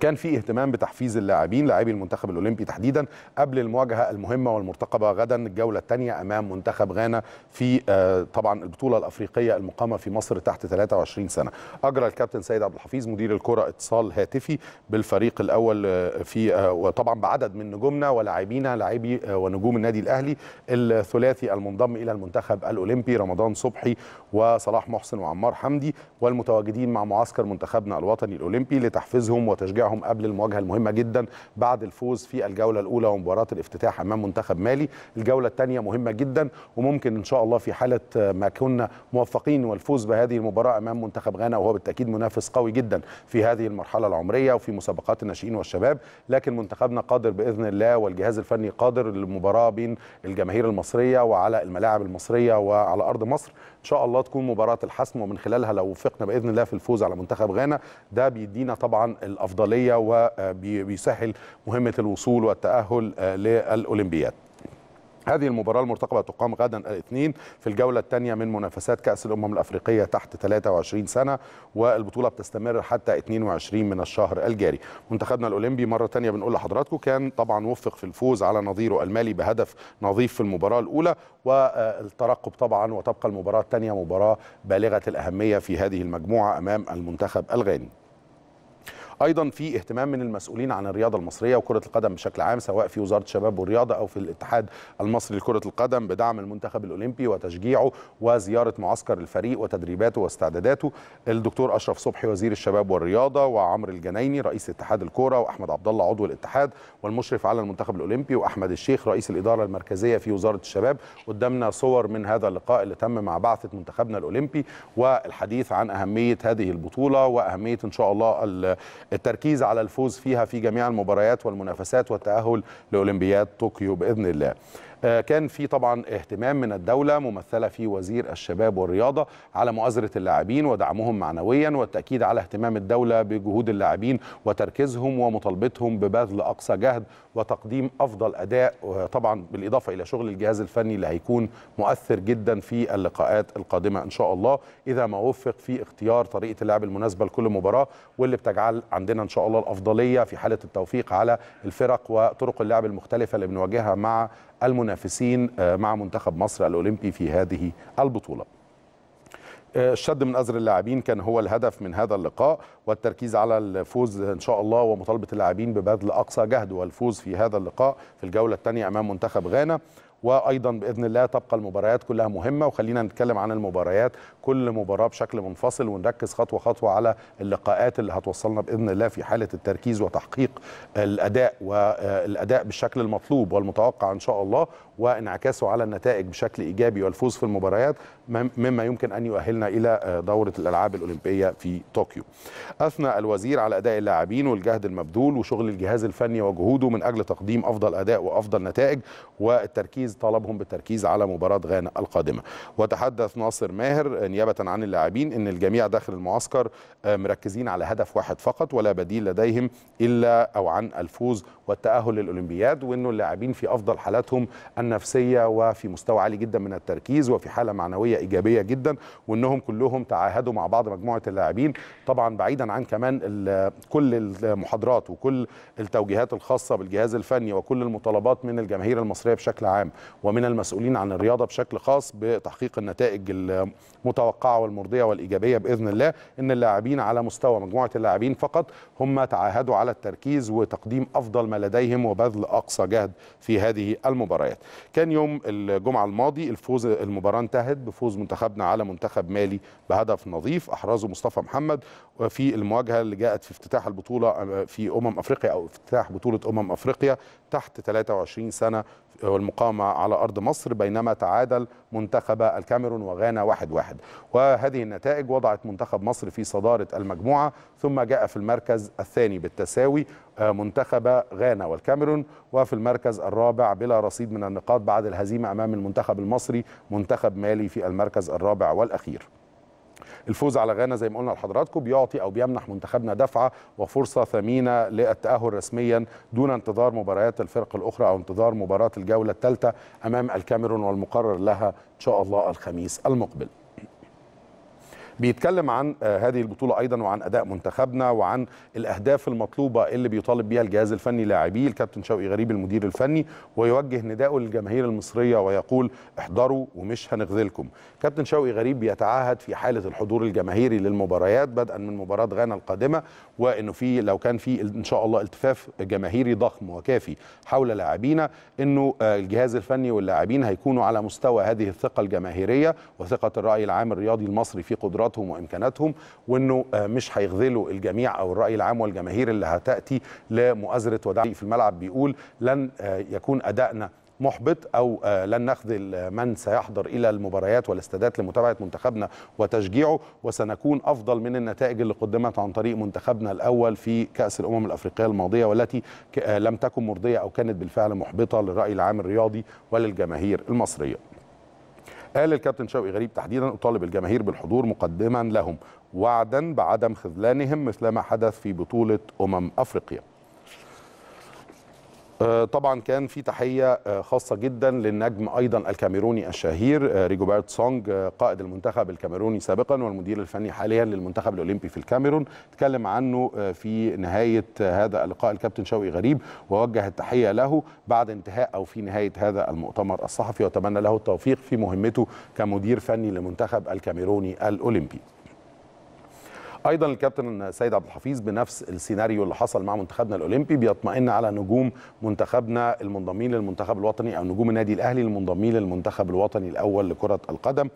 كان في اهتمام بتحفيز اللاعبين لاعبي المنتخب الاولمبي تحديدا قبل المواجهه المهمه والمرتقبه غدا الجوله الثانيه امام منتخب غانا في آه، طبعا البطوله الافريقيه المقامه في مصر تحت 23 سنه اجرى الكابتن سيد عبد الحفيظ مدير الكره اتصال هاتفي بالفريق الاول آه، في آه، وطبعا بعدد من نجومنا ولاعبينا لاعبي ونجوم النادي الاهلي الثلاثي المنضم الى المنتخب الاولمبي رمضان صبحي وصلاح محسن وعمار حمدي والمتواجدين مع معسكر منتخبنا الوطني الاولمبي لتحفيزهم وتشجيعهم بتاعهم قبل المواجهه المهمه جدا بعد الفوز في الجوله الاولى ومباراه الافتتاح امام منتخب مالي الجوله الثانيه مهمه جدا وممكن ان شاء الله في حاله ما كنا موفقين والفوز بهذه المباراه امام منتخب غانا وهو بالتاكيد منافس قوي جدا في هذه المرحله العمريه وفي مسابقات الناشئين والشباب لكن منتخبنا قادر باذن الله والجهاز الفني قادر للمباراه بين الجماهير المصريه وعلى الملاعب المصريه وعلى ارض مصر ان شاء الله تكون مباراه الحسم ومن خلالها لو وفقنا باذن الله في الفوز على منتخب غانا ده بيدينا طبعا الافضليه الدوليه وبيسهل آه، مهمه الوصول والتاهل آه، للاولمبياد هذه المباراة المرتقبة تقام غدا الاثنين في الجولة الثانية من منافسات كأس الأمم الأفريقية تحت 23 سنة والبطولة بتستمر حتى 22 من الشهر الجاري. منتخبنا الأولمبي مرة ثانية بنقول لحضراتكم كان طبعا وفق في الفوز على نظيره المالي بهدف نظيف في المباراة الأولى والترقب طبعا وتبقى المباراة الثانية مباراة بالغة الأهمية في هذه المجموعة أمام المنتخب الغاني. ايضا في اهتمام من المسؤولين عن الرياضه المصريه وكره القدم بشكل عام سواء في وزاره الشباب والرياضه او في الاتحاد المصري لكره القدم بدعم المنتخب الاولمبي وتشجيعه وزياره معسكر الفريق وتدريباته واستعداداته الدكتور اشرف صبحي وزير الشباب والرياضه وعمرو الجنايني رئيس اتحاد الكوره واحمد عبد الله عضو الاتحاد والمشرف على المنتخب الاولمبي واحمد الشيخ رئيس الاداره المركزيه في وزاره الشباب قدامنا صور من هذا اللقاء اللي تم مع بعثه منتخبنا الاولمبي والحديث عن اهميه هذه البطوله واهميه ان شاء الله التركيز على الفوز فيها في جميع المباريات والمنافسات والتأهل لأولمبياد طوكيو بإذن الله آه، كان في طبعا اهتمام من الدولة ممثلة في وزير الشباب والرياضة على مؤازرة اللاعبين ودعمهم معنويا والتأكيد على اهتمام الدولة بجهود اللاعبين وتركيزهم ومطالبتهم ببذل أقصى جهد وتقديم أفضل أداء طبعا بالإضافة إلى شغل الجهاز الفني اللي هيكون مؤثر جدا في اللقاءات القادمة إن شاء الله إذا ما وفق في اختيار طريقة اللعب المناسبة لكل مباراة واللي بتجعل عندنا إن شاء الله الأفضلية في حالة التوفيق على الفرق وطرق اللعب المختلفة اللي بنواجهها مع المنافسين المنافسين آه، مع منتخب مصر الأولمبي في هذه البطولة آه، الشد من أزر اللاعبين كان هو الهدف من هذا اللقاء والتركيز على الفوز إن شاء الله ومطالبة اللاعبين ببذل أقصى جهد والفوز في هذا اللقاء في الجولة الثانية أمام منتخب غانا وايضا باذن الله تبقى المباريات كلها مهمه وخلينا نتكلم عن المباريات كل مباراه بشكل منفصل ونركز خطوه خطوه على اللقاءات اللي هتوصلنا باذن الله في حاله التركيز وتحقيق الاداء والاداء بالشكل المطلوب والمتوقع ان شاء الله وانعكاسه على النتائج بشكل ايجابي والفوز في المباريات مما يمكن ان يؤهلنا الى دوره الالعاب الاولمبيه في طوكيو. اثنى الوزير على اداء اللاعبين والجهد المبذول وشغل الجهاز الفني وجهوده من اجل تقديم افضل اداء وافضل نتائج والتركيز تركيز طلبهم بالتركيز على مباراة غانا القادمة وتحدث ناصر ماهر نيابة عن اللاعبين أن الجميع داخل المعسكر آه، مركزين على هدف واحد فقط ولا بديل لديهم إلا أو عن الفوز والتأهل للأولمبياد وأنه اللاعبين في أفضل حالاتهم النفسية وفي مستوى عالي جدا من التركيز وفي حالة معنوية إيجابية جدا وأنهم كلهم تعاهدوا مع بعض مجموعة اللاعبين طبعا بعيدا عن كمان كل المحاضرات وكل التوجيهات الخاصة بالجهاز الفني وكل المطالبات من الجماهير المصرية بشكل عام ومن المسؤولين عن الرياضه بشكل خاص بتحقيق النتائج المتوقعه والمرضيه والايجابيه باذن الله ان اللاعبين على مستوى مجموعه اللاعبين فقط هم تعاهدوا على التركيز وتقديم افضل ما لديهم وبذل اقصى جهد في هذه المباريات. كان يوم الجمعه الماضي الفوز المباراه انتهت بفوز منتخبنا على منتخب مالي بهدف نظيف احرزه مصطفى محمد في المواجهه اللي جاءت في افتتاح البطوله آه، في امم افريقيا او افتتاح بطوله امم افريقيا تحت 23 سنه والمقامه على أرض مصر بينما تعادل منتخب الكاميرون وغانا واحد واحد وهذه النتائج وضعت منتخب مصر في صدارة المجموعة ثم جاء في المركز الثاني بالتساوي آه، منتخب غانا والكاميرون وفي المركز الرابع بلا رصيد من النقاط بعد الهزيمة أمام المنتخب المصري منتخب مالي في المركز الرابع والأخير الفوز على غانا زي ما قلنا لحضراتكم بيعطي او بيمنح منتخبنا دفعه وفرصه ثمينه للتاهل رسميا دون انتظار مباريات الفرق الاخرى او انتظار مباراه الجوله الثالثه امام الكاميرون والمقرر لها ان شاء الله الخميس المقبل بيتكلم عن آه، هذه البطوله ايضا وعن اداء منتخبنا وعن الاهداف المطلوبه اللي بيطالب بها الجهاز الفني لاعبيه الكابتن شوقي غريب المدير الفني ويوجه نداءه للجماهير المصريه ويقول احضروا ومش هنخذلكم كابتن شوقي غريب بيتعهد في حاله الحضور الجماهيري للمباريات بدءا من مباراه غانا القادمه وانه في لو كان في ان شاء الله التفاف جماهيري ضخم وكافي حول لاعبينا انه آه، الجهاز الفني واللاعبين هيكونوا على مستوى هذه الثقه الجماهيريه وثقه الراي العام الرياضي المصري في قدرات قدراتهم وامكاناتهم وانه آه، مش هيخذلوا الجميع او الراي العام والجماهير اللي هتاتي لمؤازره وداعي في الملعب بيقول لن آه، يكون ادائنا محبط او آه، لن نخذل من سيحضر الى المباريات والاستادات لمتابعه منتخبنا وتشجيعه وسنكون افضل من النتائج اللي قدمت عن طريق منتخبنا الاول في كاس الامم الافريقيه الماضيه والتي لم تكن مرضيه او كانت بالفعل محبطه للراي العام الرياضي وللجماهير المصريه قال الكابتن شوقي غريب تحديدا اطالب الجماهير بالحضور مقدما لهم وعدا بعدم خذلانهم مثلما حدث في بطوله امم افريقيا آه، طبعا كان في تحيه آه، خاصه جدا للنجم ايضا الكاميروني الشهير آه، ريجوبرت سونج قائد المنتخب الكاميروني سابقا والمدير الفني حاليا للمنتخب الاولمبي في الكاميرون تكلم عنه في نهايه هذا اللقاء الكابتن شوقي غريب ووجه التحيه له بعد انتهاء او في نهايه هذا المؤتمر الصحفي واتمنى له التوفيق في مهمته كمدير فني لمنتخب الكاميروني الاولمبي ايضا الكابتن سيد عبد الحفيظ بنفس السيناريو اللي حصل مع منتخبنا الاولمبي بيطمئن على نجوم منتخبنا المنضمين للمنتخب الوطني او نجوم النادي الاهلي المنضمين للمنتخب الوطني الاول لكره القدم